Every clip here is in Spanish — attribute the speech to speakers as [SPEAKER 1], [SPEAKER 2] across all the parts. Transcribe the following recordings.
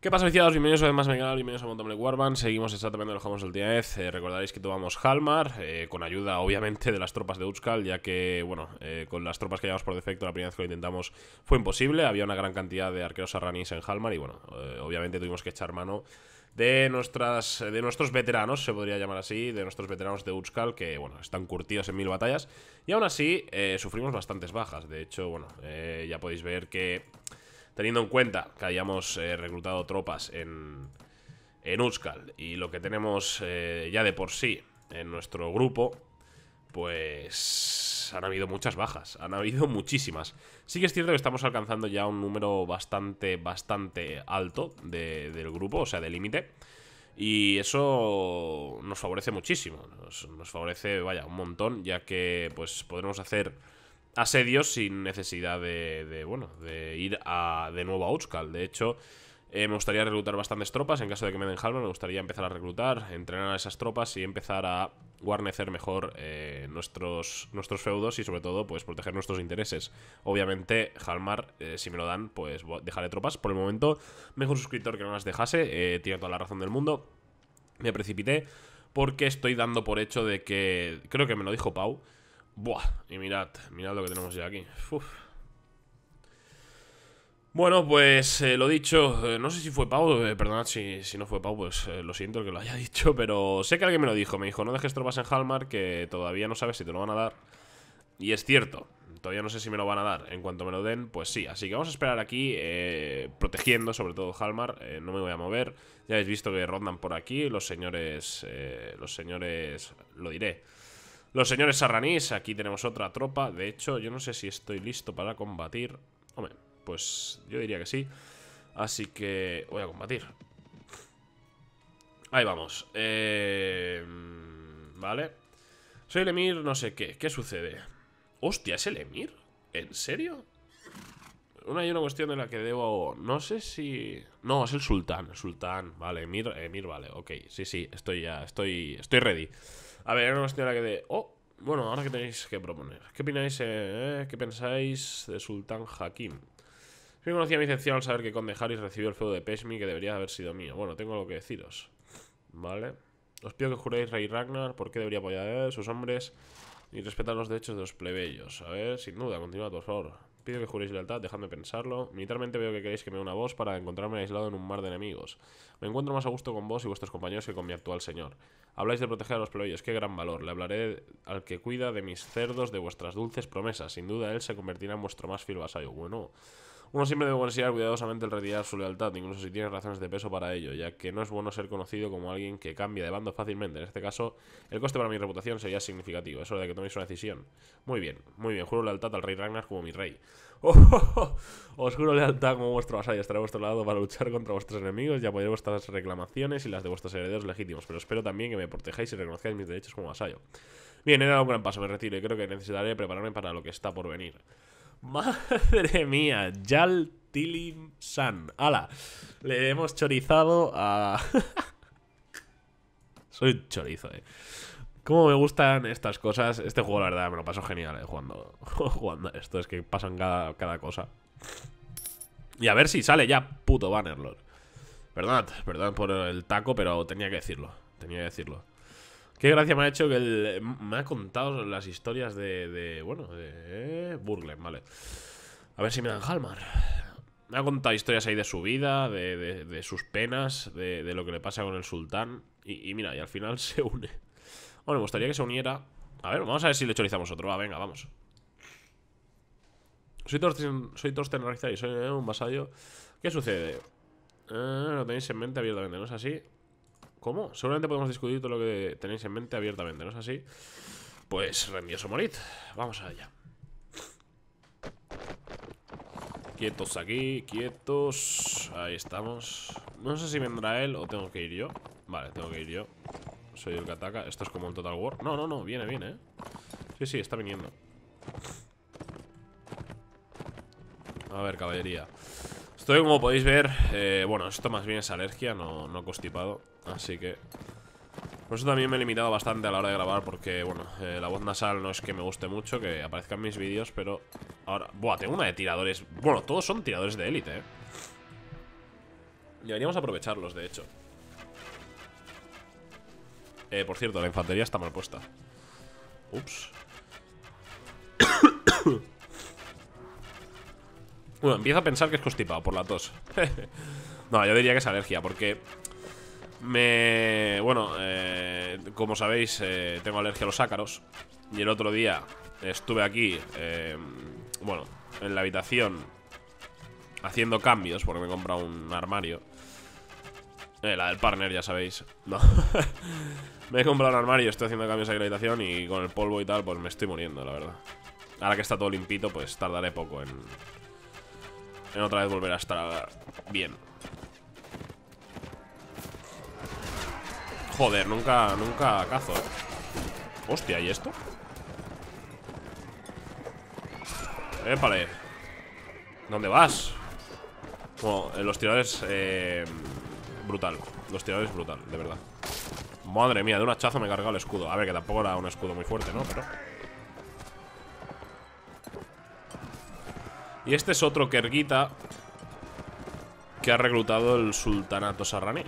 [SPEAKER 1] ¿Qué pasa, viciados? Bienvenidos vez más a mi canal, bienvenidos a Montable Warband. Seguimos exactamente lo que del el día 10. Eh, recordaréis que tomamos Halmar, eh, con ayuda, obviamente, de las tropas de Utskal, ya que, bueno, eh, con las tropas que llevamos por defecto, la primera vez que lo intentamos fue imposible. Había una gran cantidad de arqueros arranis en Halmar y, bueno, obviamente tuvimos que echar mano de nuestras de nuestros veteranos, se podría llamar así, de nuestros veteranos de Utskal, que bueno, están curtidos en mil batallas. Y aún así, sufrimos bastantes bajas. De hecho, bueno, ya podéis ver que Teniendo en cuenta que hayamos eh, reclutado tropas en, en y lo que tenemos eh, ya de por sí en nuestro grupo, pues han habido muchas bajas, han habido muchísimas. Sí que es cierto que estamos alcanzando ya un número bastante, bastante alto del grupo, o sea, de límite. Y eso nos favorece muchísimo, nos, nos, favorece, vaya, un montón, ya que pues podremos hacer asedios sin necesidad de, bueno, de ir de nuevo a Uzcal De hecho, eh, me gustaría reclutar bastantes tropas. En caso de que me den Halmar me gustaría empezar a reclutar, entrenar a esas tropas y empezar a guarnecer mejor eh, nuestros, nuestros feudos y sobre todo pues proteger nuestros intereses. Obviamente, Halmar, eh, si me lo dan, pues dejaré tropas. Por el momento, mejor suscriptor que no las dejase. tiene toda la razón del mundo. Me precipité porque estoy dando por hecho de que... Creo que me lo dijo Pau Buah, y mirad, mirad lo que tenemos ya aquí Bueno, pues eh, lo dicho, eh, no sé si fue Pau, eh, perdonad si, si, no fue Pau, pues lo siento que lo haya dicho, pero sé que alguien me lo dijo, me dijo, no dejes tropas en Halmar, que todavía no sabes si te lo van a dar. Y es cierto, todavía no sé si me lo van a dar, en cuanto me lo den, pues sí, así que vamos a esperar aquí, protegiendo sobre todo Halmar, no me voy a mover, ya habéis visto que rondan por aquí los señores, los señores, lo diré. Los señores sarranís, aquí tenemos otra tropa De hecho, yo no sé si estoy listo para combatir Hombre, pues yo diría que sí Así que voy a combatir Ahí vamos eh, Vale Soy el Emir no sé qué ¿Qué sucede? Hostia, ¿es el Emir? ¿En serio? Una hay una cuestión de la que debo... No sé si... No, es el sultán, el sultán. Vale, Emir, Emir, eh, vale, ok. Sí, sí, estoy ya, estoy, estoy ready. A ver, una señora que de... Oh, bueno, ahora que tenéis que proponer. ¿Qué opináis, eh, qué pensáis de Sultán Hakim? Yo conocía mi excepción al saber que Conde Harris recibió el feudo de Peshmi que debería haber sido mío. Bueno, tengo lo que deciros. Vale. Os pido que juréis Rey Ragnar porque debería apoyar a sus hombres y respetar los derechos de los plebeyos. A ver, sin duda, continúa, por favor pido que juréis lealtad, dejadme pensarlo. Militarmente veo que queréis que me una voz para encontrarme aislado en un mar de enemigos. Me encuentro más a gusto con vos y vuestros compañeros que con mi actual señor. Habláis de proteger a los plebeyos, qué gran valor. Le hablaré al que cuida de mis cerdos de vuestras dulces promesas. Sin duda él se convertirá en vuestro más fiel vasallo. Bueno... Uno siempre debe considerar cuidadosamente el retirar su lealtad, incluso si tiene razones de peso para ello, ya que no es bueno ser conocido como alguien que cambia de bando fácilmente. En este caso, el coste para mi reputación sería significativo. Es hora de que toméis una decisión. Muy bien, muy bien. Juro lealtad al rey Ragnar como mi rey. Oh, oh, oh. Os juro lealtad como vuestro vasallo. Estaré a vuestro lado para luchar contra vuestros enemigos y apoyar vuestras reclamaciones y las de vuestros herederos legítimos. Pero espero también que me protejáis y reconozcáis mis derechos como vasallo. Bien, era un gran paso, me retiro y creo que necesitaré prepararme para lo que está por venir. Madre mía, Jal Tilim San. ¡Hala! Le hemos chorizado a. Soy chorizo, eh. Cómo me gustan estas cosas. Este juego, la verdad, me lo paso genial, eh, jugando, esto. Es que pasan cada, cada cosa. Y a ver si sale ya puto Bannerlord. Perdón, perdón por el taco, pero tenía que decirlo. Tenía que decirlo. Qué gracia me ha hecho que el, me ha contado las historias de, bueno, de Burglen, vale. A ver si me dan Halmar. Me ha contado historias ahí de su vida, de, sus penas, de, lo que le pasa con el sultán. Y, mira, y al final se une. Bueno, me gustaría que se uniera. A ver, vamos a ver si le chorizamos otro. Va, venga, vamos. Soy Torsten, soy y soy un vasallo. ¿Qué sucede? Ah, lo tenéis en mente abiertamente, ¿no es así? ¿Cómo? Seguramente podemos discutir todo lo que tenéis en mente abiertamente, ¿no es así? Pues rendíos o morid. Vamos allá. Quietos aquí, quietos. Ahí estamos. No sé si vendrá él o tengo que ir yo. Vale, tengo que ir yo. Soy el que ataca. Esto es como un Total War. No, no, no. Viene, viene, ¿eh? Sí, sí, está viniendo. A ver, caballería. Estoy, como podéis ver eh, Bueno, esto más bien es alergia, no, no constipado Así que por eso también me he limitado bastante a la hora de grabar Porque, bueno, eh, la voz nasal no es que me guste mucho Que aparezcan mis vídeos, pero Ahora, buah, tengo una de tiradores Bueno, todos son tiradores de élite, eh Deberíamos aprovecharlos, de hecho Eh, por cierto, la infantería está mal puesta Ups bueno, empiezo a pensar que es constipado por la tos No, yo diría que es alergia porque me... Bueno, eh, como sabéis, eh, tengo alergia a los ácaros Y el otro día estuve aquí, eh, bueno, en la habitación Haciendo cambios porque me he comprado un armario La del partner, ya sabéis No Me he comprado un armario, estoy haciendo cambios aquí en la habitación Y con el polvo y tal, pues me estoy muriendo, la verdad Ahora que está todo limpito, pues tardaré poco en, en otra vez volver a estar bien. Joder, nunca, nunca cazo, eh. Hostia, ¿y esto? vale ¿Dónde vas? Bueno, eh, los tiradores, eh, Brutal Los tiradores brutal, de verdad Madre mía, de un hachazo me he cargado el escudo A ver, que tampoco era un escudo muy fuerte, ¿no? Pero... Y este es otro Kerguita que ha reclutado el sultanato sarraní.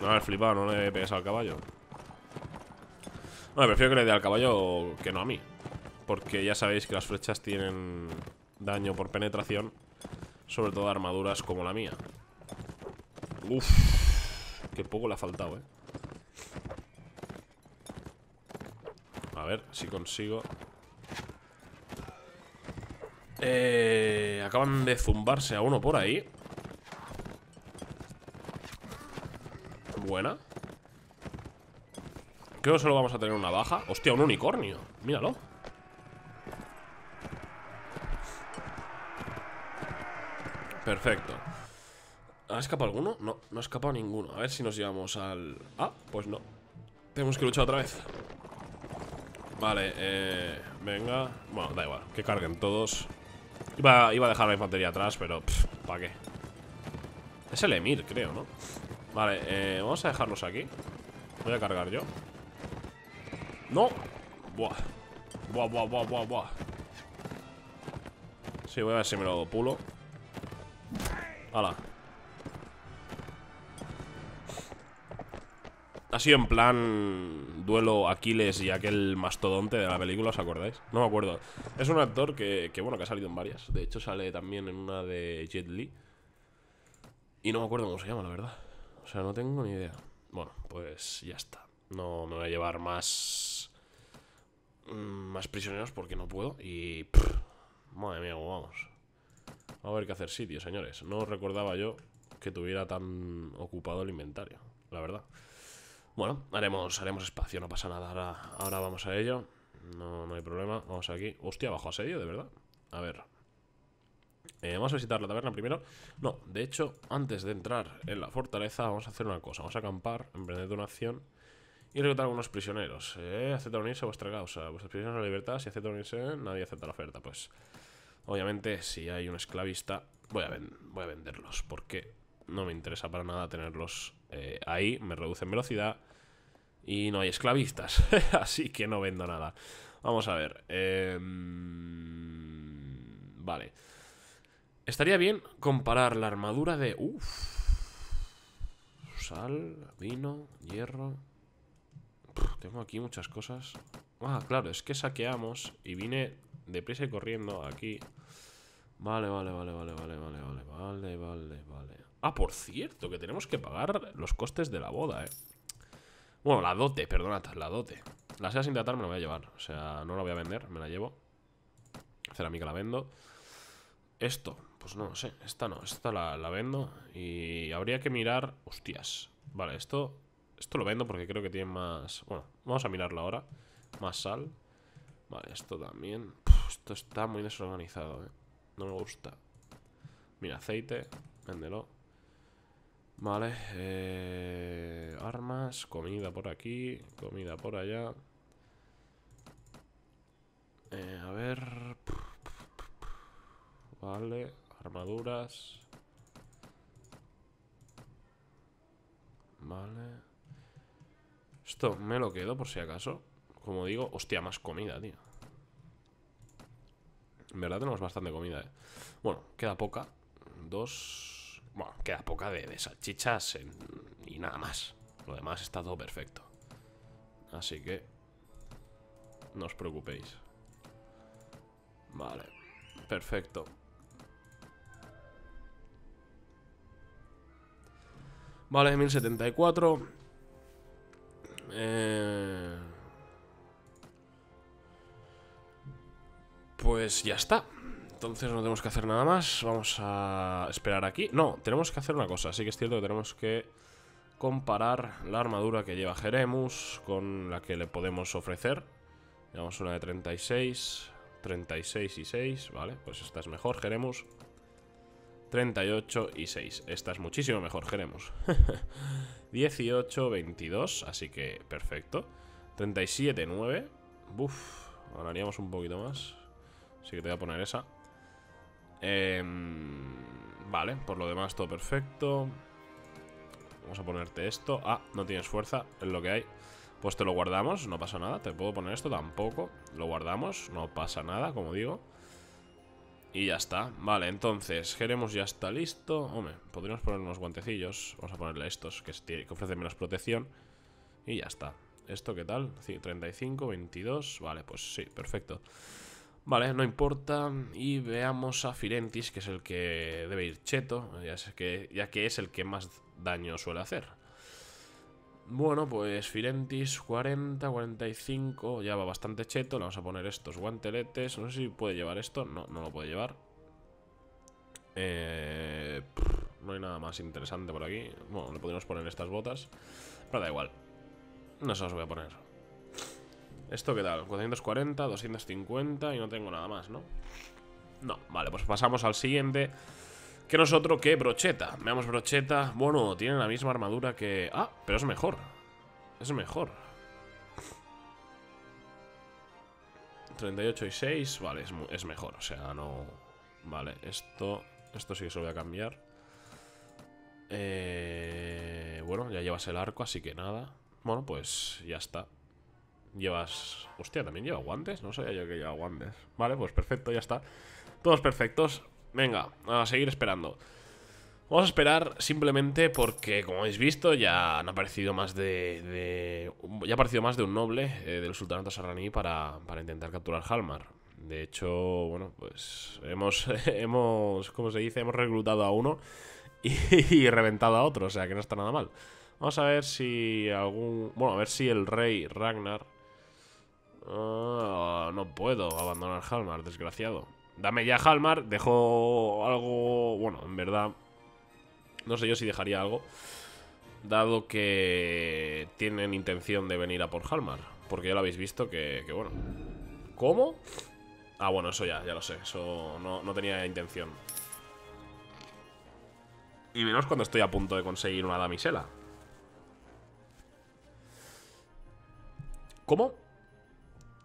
[SPEAKER 1] No, ha flipado, no le pegado al caballo. No, prefiero que le dé al caballo que no a mí. Porque ya sabéis que las flechas tienen daño por penetración. Sobre todo armaduras como la mía. Uf, qué poco le ha faltado, eh. A ver si consigo eh, acaban de zumbarse a uno por ahí. Buena. Creo que solo vamos a tener una baja. Hostia, un unicornio. Míralo. Perfecto. ¿Ha escapado alguno? No, no ha escapado ninguno. A ver si nos llevamos al... Ah, pues no. Tenemos que luchar otra vez. Vale, eh... Venga. Bueno, da igual. Que carguen todos. Iba, a dejar la infantería atrás, pero ¿para qué? Es el Emir, creo, ¿no? Vale, eh, vamos a dejarlos aquí Voy a cargar yo ¡No! Buah Buah, buah, buah, buah, buah Sí, voy a ver si me lo pulo ¡Hala! Ha sido en plan duelo Aquiles y aquel mastodonte de la película, ¿os acordáis? No me acuerdo. Es un actor que, bueno, que ha salido en varias. De hecho, sale también en una de Jet Li. Y no me acuerdo cómo se llama, la verdad. O sea, no tengo ni idea. Bueno, pues ya está. No me voy a llevar más. Mm, más prisioneros porque no puedo. Y. madre mía, vamos. a ver qué hacer sitio, señores. No recordaba yo que tuviera tan ocupado el inventario, la verdad. Bueno, haremos, haremos espacio, no pasa nada. Ahora, vamos a ello. No, hay problema. Vamos aquí. Hostia, bajo asedio, de verdad. A ver. Eh, vamos a visitar la taberna primero. No, de hecho, antes de entrar en la fortaleza, vamos a hacer una cosa. Vamos a acampar, emprender una acción y reclutar algunos prisioneros. Eh, acepta unirse a vuestra causa. Vuestras prisioneros a la libertad. Si acepta unirse, nadie acepta la oferta. Pues, obviamente, si hay un esclavista, voy a venderlos. Porque no me interesa para nada tenerlos eh, ahí me reducen velocidad y no hay esclavistas, así que no vendo nada. Vamos a ver. Em, vale. Estaría bien comparar la armadura de... Uff Sal, vino, hierro... tengo aquí muchas cosas. Ah, claro, es que saqueamos y vine deprisa y corriendo aquí. vale, vale, vale, vale, vale, vale, vale, vale, vale. Ah, por cierto, que tenemos que pagar los costes de la boda, eh Bueno, la dote, perdonad, la dote La sea sin tratar me la voy a llevar O sea, no la voy a vender, me la llevo Cerámica la vendo Esto, pues no lo sé Esta no, esta la, vendo Y habría que mirar... Hostias Vale, esto... Esto lo vendo porque creo que tiene más... Bueno, vamos a mirarlo ahora Más sal Vale, esto también Esto está muy desorganizado, eh No me gusta Mira, aceite Véndelo Vale, eh, armas, comida por aquí, comida por allá. Eh, a ver... Vale, armaduras. Vale. Esto me lo quedo por si acaso. Como digo, hostia, más comida, tío. En verdad tenemos bastante comida, eh. Bueno, queda poca. Dos... Bueno, queda poca de, salchichas y nada más. Lo demás está todo perfecto. Así que... No os preocupéis. Vale. Perfecto. Vale, 1074. Eh, pues ya está. Entonces no tenemos que hacer nada más. Vamos a esperar aquí. No, tenemos que hacer una cosa. Así que es cierto que tenemos que comparar la armadura que lleva Jeremus con la que le podemos ofrecer. Llevamos una de 36, 36 y 6, vale, pues esta es mejor, Jeremus. 38 y 6, esta es muchísimo mejor, Jeremus. 18, 22, así que perfecto. 37, 9, buf, ganaríamos un poquito más. Así que te voy a poner esa. Em, vale, por lo demás todo perfecto. Vamos a ponerte esto. Ah, no tienes fuerza, es lo que hay. Pues te lo guardamos, no pasa nada. Te puedo poner esto tampoco. Lo guardamos, no pasa nada, como digo. Y ya está. Vale, entonces, queremos ya está listo. Hombre, podríamos poner unos guantecillos. Vamos a ponerle estos, que, que ofrecen menos protección. Y ya está. ¿Esto qué tal? 35, 22. Vale, pues sí, perfecto. Vale, no importa. Y veamos a Firentis, que es el que debe ir cheto, ya, que, ya que es el que más daño suele hacer. Bueno, pues Firentis 40, 45, ya va bastante cheto. Le vamos a poner estos guanteletes. No sé si puede llevar esto. No, no lo puede llevar. Eh, no hay nada más interesante por aquí. Bueno, le podríamos poner estas botas. Pero da igual. No se las voy a poner. ¿Esto qué tal? 440, 250 y no tengo nada más, ¿no? No, vale, pues pasamos al siguiente Que nosotros es que brocheta Veamos brocheta, bueno, tiene la misma armadura que... Ah, pero es mejor Es mejor 38 y 6, vale, es, mejor O sea, no... Vale, esto... Esto sí que se lo voy a cambiar eh, Bueno, ya llevas el arco, así que nada Bueno, pues ya está Llevas... Hostia, también lleva guantes. No sabía yo que lleva guantes. Vale, pues perfecto, ya está. Todos perfectos. Venga, a seguir esperando. Vamos a esperar simplemente porque, como habéis visto, ya han aparecido más de... ya ha aparecido más de un noble eh, del Sultanato Sarraní para, para intentar capturar Halmar. De hecho, bueno, pues hemos, hemos ¿Cómo se dice, hemos reclutado a uno y reventado a otro, o sea que no está nada mal. Vamos a ver si algún... Bueno, a ver si el rey Ragnar Ah, no puedo abandonar Halmar, desgraciado. Dame ya Halmar, dejo algo... Bueno, en verdad... No sé yo si dejaría algo. Dado que tienen intención de venir a por Halmar. Porque ya lo habéis visto que, bueno. ¿Cómo? Ah, bueno, eso ya, ya lo sé. Eso no, no tenía intención. Y menos cuando estoy a punto de conseguir una damisela. ¿Cómo?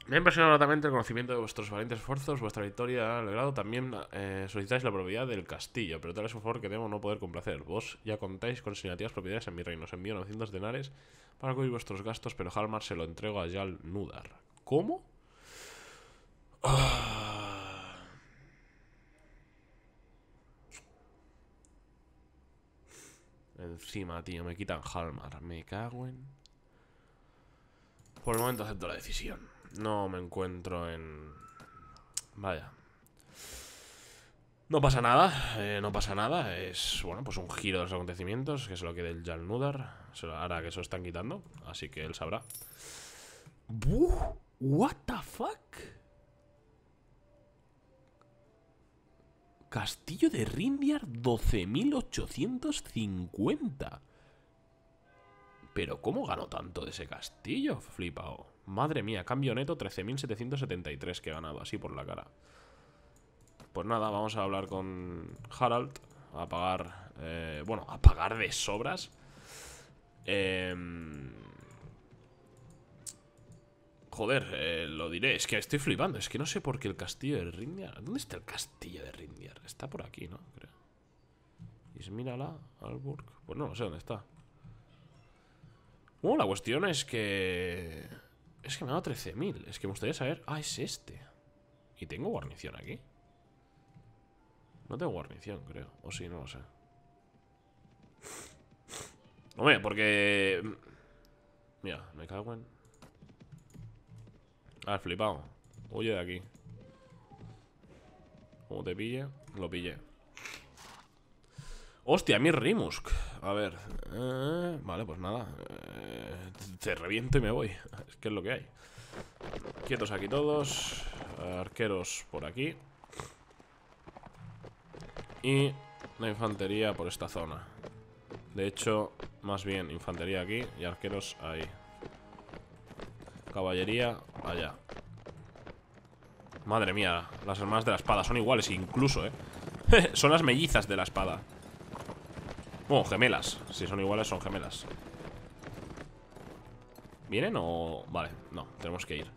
[SPEAKER 1] Me ha impresionado el conocimiento de vuestros valientes esfuerzos, vuestra victoria al grado. También eh, solicitáis la propiedad del castillo, pero tal es un favor que debo no poder complacer. Vos ya contáis con significativas propiedades en mi reino. Os envío 900 denares para cubrir vuestros gastos, pero Halmar se lo entrego a Yal Nudar. ¿Cómo? Ah. Encima, tío, me quitan Halmar. Me cago en... Por el momento acepto la decisión. No me encuentro en... Vaya. No pasa nada, eh, no pasa nada. Es, bueno, pues un giro de los acontecimientos, que se lo quede el Jalnudar. Ahora que eso están quitando, así que él sabrá. Buh, what the fuck? Castillo de Rindiar 12.850. Pero ¿cómo ganó tanto de ese castillo, flipao? Madre mía, cambio neto 13.773 que he ganado, así por la cara. Pues nada, vamos a hablar con Harald. A pagar. Eh, bueno, a pagar de sobras. Em, joder, eh, lo diré. Es que estoy flipando. Es que no sé por qué el castillo de Rindiar. ¿Dónde está el castillo de Rindiar? Está por aquí, ¿no? Creo. Ismírala, Alburg. Pues no, no sé dónde está. Bueno, la cuestión es que. Es que me ha dado 13.000. Es que me gustaría saber... Ah, es este. ¿Y tengo guarnición aquí? No tengo guarnición, creo. O sí, no lo sé. Hombre, porque... Mm, mira, me cago en... Ah, flipado. Huye de aquí. Como te pille, lo pillé. Hostia, mi Rimusk a ver. Eh, vale, pues nada. Se eh, te y me voy. Es que es lo que hay. Quietos aquí todos. Arqueros por aquí. Y la infantería por esta zona. De hecho, más bien, infantería aquí y arqueros ahí. Caballería allá. Madre mía, las hermanas de la espada son iguales incluso, ¿eh? son las mellizas de la espada. Bueno, gemelas Si son iguales son gemelas ¿Vienen o...? Vale, no, tenemos que ir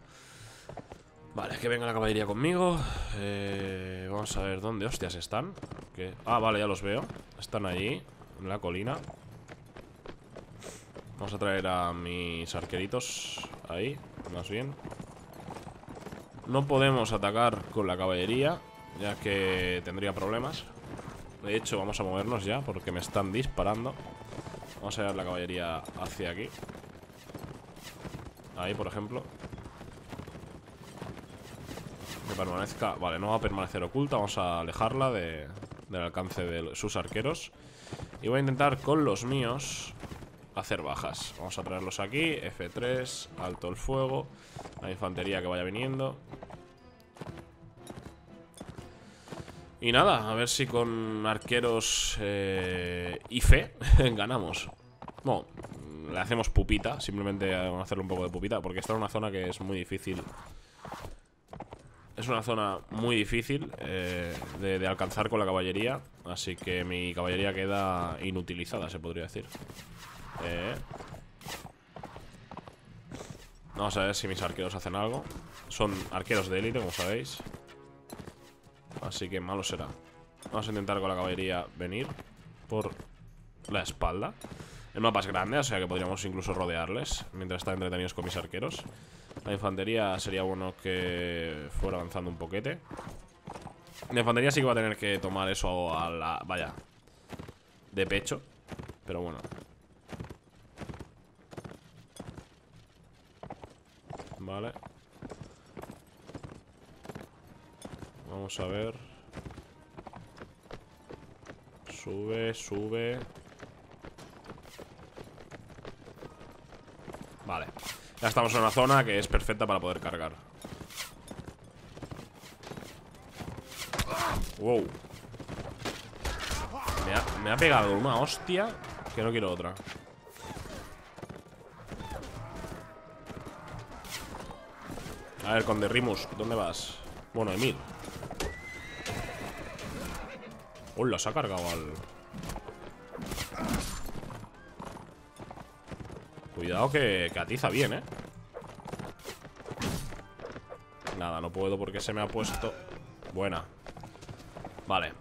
[SPEAKER 1] Vale, que venga la caballería conmigo eh, Vamos a ver dónde hostias están Ah, vale, ya los veo Están allí, en la colina Vamos a traer a mis arqueritos Ahí, más bien No podemos atacar con la caballería Ya que tendría problemas de hecho, vamos a movernos ya porque me están disparando Vamos a llevar la caballería hacia aquí Ahí, por ejemplo Que permanezca... Vale, no va a permanecer oculta Vamos a alejarla del alcance de sus arqueros Y voy a intentar con los míos hacer bajas Vamos a traerlos aquí F3, alto el fuego La infantería que vaya viniendo Y nada, a ver si con arqueros eh, y fe ganamos. Bueno, le hacemos pupita, simplemente vamos a hacerle un poco de pupita, porque esta es una zona que es muy difícil. Es una zona muy difícil eh, de, alcanzar con la caballería, así que mi caballería queda inutilizada, se podría decir. Eh, Vamos a ver si mis arqueros hacen algo Son arqueros de élite, como sabéis Así que malo será Vamos a intentar con la caballería venir Por la espalda El mapa es grande, o sea que podríamos incluso rodearles Mientras están entretenidos con mis arqueros La infantería sería bueno que Fuera avanzando un poquete La infantería sí que va a tener que tomar eso A la... vaya De pecho Pero bueno Vale Vamos a ver. Sube, sube. Vale. Ya estamos en una zona que es perfecta para poder cargar. Wow. Me ha, pegado una hostia que no quiero otra. A ver, con Derrimus, ¿dónde vas? Bueno, Emil Hola, se ha cargado al... Cuidado que, que atiza bien, ¿eh? Nada, no puedo porque se me ha puesto... Buena Vale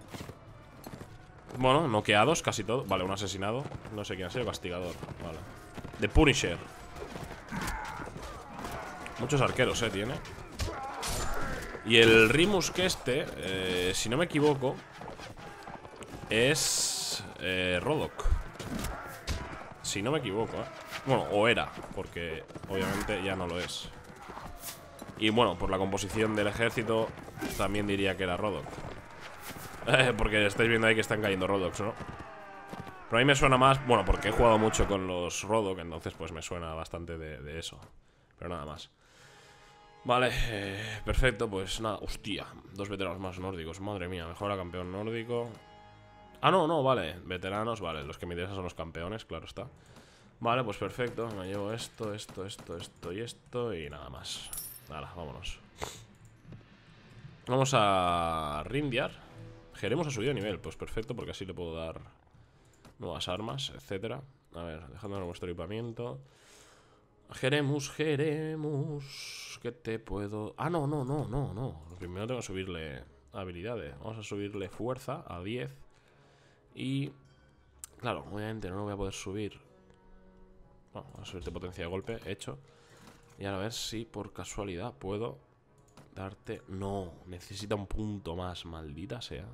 [SPEAKER 1] Bueno, noqueados casi todos Vale, un asesinado No sé quién ha sido, castigador Vale The Punisher Muchos arqueros, eh, tiene Y el Rimus que este eh, Si no me equivoco es eh, Rodok. Si no me equivoco, ¿eh? Bueno, o era, porque obviamente ya no lo es. Y bueno, por la composición del ejército, también diría que era Rodok. Eh, porque estáis viendo ahí que están cayendo Rodoks, ¿no? Pero a mí me suena más, bueno, porque he jugado mucho con los Rodok, entonces pues me suena bastante de, eso. Pero nada más. Vale, eh, perfecto, pues nada, hostia, dos veteranos más nórdicos, madre mía, mejora campeón nórdico, Ah, no, no, vale. Veteranos, vale. Los que me interesan son los campeones, claro está. Vale, pues perfecto. Me llevo esto, esto, esto, esto y esto y nada más. Nada, vámonos. Vamos a Rindiar. Jeremos ha subido nivel. Pues perfecto, porque así le puedo dar nuevas armas, etcétera. A ver, dejando nuestro equipamiento. geremos, geremos. ¿Qué te puedo...? Ah, no, no, no, no, no. Primero tengo que subirle habilidades. Vamos a subirle fuerza a 10. Y, claro, obviamente no lo voy a poder subir. Bueno, vamos a subirte potencia de golpe, hecho. Y ahora a ver si por casualidad puedo darte... No, necesita un punto más, maldita sea.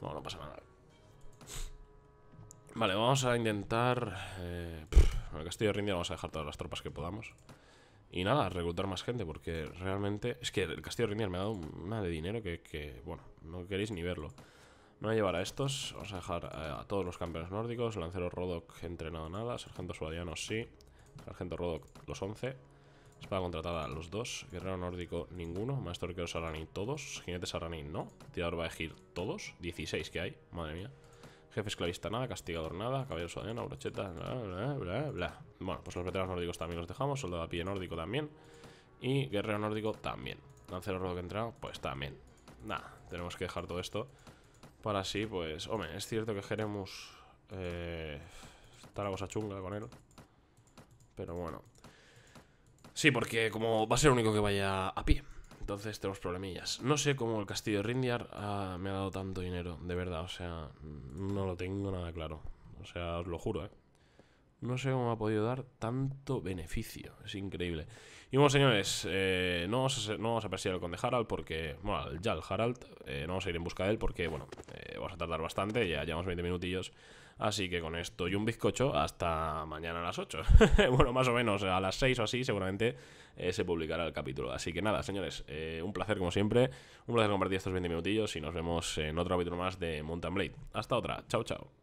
[SPEAKER 1] No, no pasa nada. Vale, vamos a intentar... Eh, en el castillo de vamos a dejar todas las tropas que podamos. Y nada, reclutar más gente, porque realmente... Es que el castillo de me ha dado una de dinero que, que bueno, no queréis ni verlo. No voy a llevar a estos. Vamos a dejar eh, a, todos los campeones nórdicos. Lancero Rodok, entrenado nada. Sargento Suadiano, sí. Sargento Rodok, los 11. Espada contratada, los dos. Guerrero nórdico, ninguno. Maestro arquero Sarani, todos. Jinete Sarani, no. Tirador elegir todos. 16 que hay, madre mía. Jefe esclavista, nada. Castigador, nada. Caballero Suadiano, brocheta, bla, bla, bla, bla. Bueno, pues los veteranos nórdicos también los dejamos. Soldado a pie nórdico también. Y guerrero nórdico también. Lancero Rodok entrenado, pues también. Nada, tenemos que dejar todo esto. Para sí pues, hombre, es cierto que queremos eh, está la cosa chunga con él. Pero bueno. Sí, porque como va a ser el único que vaya a pie. Entonces tenemos problemillas. No sé cómo el castillo de Rindiar ah, me ha dado tanto dinero, de verdad. O sea, no lo tengo nada claro. O sea, os lo juro, ¿eh? No sé cómo ha podido dar tanto beneficio. Es increíble. Y bueno, señores, eh, no, vamos a, no perseguir al conde Harald porque... Bueno, ya el Harald. Eh, no vamos a ir en busca de él porque, bueno, eh, vamos a tardar bastante. Ya llevamos 20 minutillos. Así que con esto y un bizcocho hasta mañana a las 8. bueno, más o menos a las 6 o así seguramente se publicará el capítulo. Así que nada, señores, un placer como siempre. Un placer compartir estos 20 minutillos y nos vemos en otro capítulo más de Mountain Blade. Hasta otra. Chao, chao.